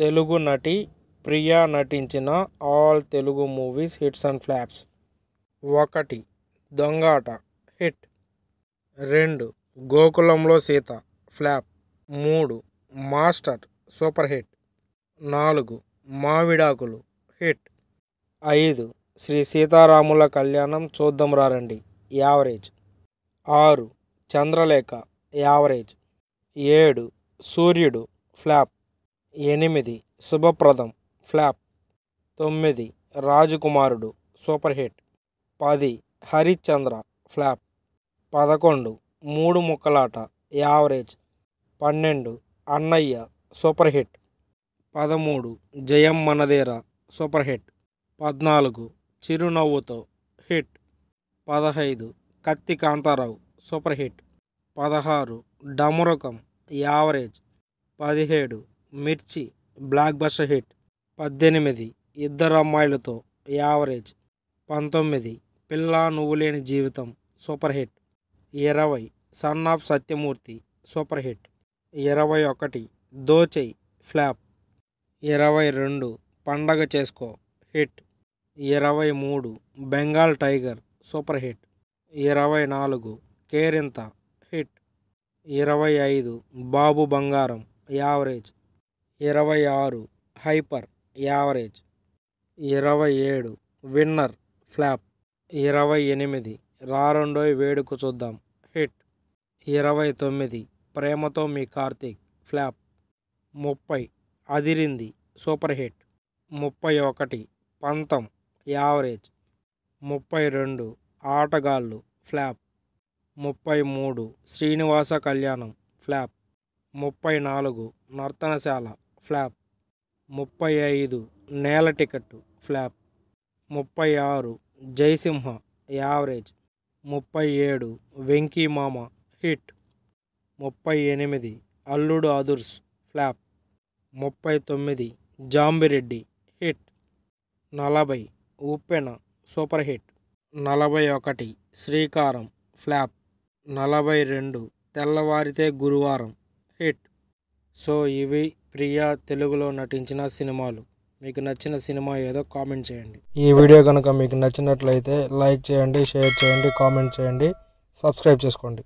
తెలుగు నటి ప్రియా నటించిన all Telugu movies hits and flops ఒకటి దొంగాట హిట్ రెండు గోకులంలో సీత ఫ్లాప్ మూడు మాస్టర్ సూపర్ హిట్ నాలుగు మావిడాకులు హిట్ ఐదు శ్రీ సీతారాముల కళ్యాణం చూద్దాం రారండి యావరేజ్ ఆరు చంద్రలేఖ యావరేజ్ ఏడు సూర్యుడు ఫ్లాప్ ఎనిమిది శుభప్రదం ఫ్లాప్ తొమ్మిది రాజకుమారుడు సూపర్ హిట్ పది హరిశ్చంద్ర ఫ్లాప్ పదకొండు మూడు ముక్కలాట యావరేజ్ పన్నెండు అన్నయ్య సూపర్ హిట్ పదమూడు జయం మనదేరా సూపర్ హిట్ పద్నాలుగు చిరునవ్వుతో హిట్ పదహైదు కత్తి కాంతారావు సూపర్ హిట్ పదహారు డమురకం యావరేజ్ పదిహేడు మిర్చి బ్లాక్ బస్టర్ హిట్ పద్దెనిమిది ఇద్దరు అమ్మాయిలతో యావరేజ్ పంతొమ్మిది పిల్ల నువ్వు లేని జీవితం సూపర్ హిట్ ఇరవై son of Satyamurthy super hit ఇరవై ఒకటి దోచై ఫ్లాప్ ఇరవై రెండు పండగ చేసుకో హిట్ ఇరవై మూడు బెంగాల్ టైగర్ సూపర్ హిట్ ఇరవై నాలుగు కేరింత హిట్ ఇరవై ఐదు బాబు బంగారం యావరేజ్ ఇరవై ఆరు హైపర్ యావరేజ్ ఇరవై ఏడు విన్నర్ ఫ్లాప్ ఇరవై ఎనిమిది రారండోయ్ వేడుకు చూద్దాం హిట్ ఇరవై తొమ్మిది ప్రేమతో మీ కార్తీక్ ఫ్లాప్ ముప్పై అదిరింది సూపర్ హిట్ ముప్పై ఒకటి పంతం యావరేజ్ ముప్పై రెండు ఆటగాళ్ళు ఫ్లాప్ ముప్పై మూడు శ్రీనివాస కళ్యాణం ఫ్లాప్ ముప్పై నాలుగు నర్తనశాల ఫ్లాప్ ముప్పై ఐదు నేల టికెట్ ఫ్లాప్ ముప్పై ఆరు జయసింహ యావరేజ్ ముప్పై ఏడు వెంకీమామ హిట్ ముప్పై ఎనిమిది అల్లుడు అదుర్స్ ఫ్లాప్ ముప్పై తొమ్మిది జాంబిరెడ్డి హిట్ నలభై ఉప్పెన సూపర్ హిట్ నలభై ఒకటి శ్రీకారం ఫ్లాప్ నలభై రెండు తెల్లవారితే గురువారం హిట్ సో ఇవి ప్రియా తెలుగులో నటించిన సినిమాలు మీకు నచ్చిన సినిమా ఏదో కామెంట్ చేయండి ఈ వీడియో కనుక మీకు నచ్చినట్లయితే లైక్ చేయండి షేర్ చేయండి కామెంట్ చేయండి సబ్స్క్రైబ్ చేసుకోండి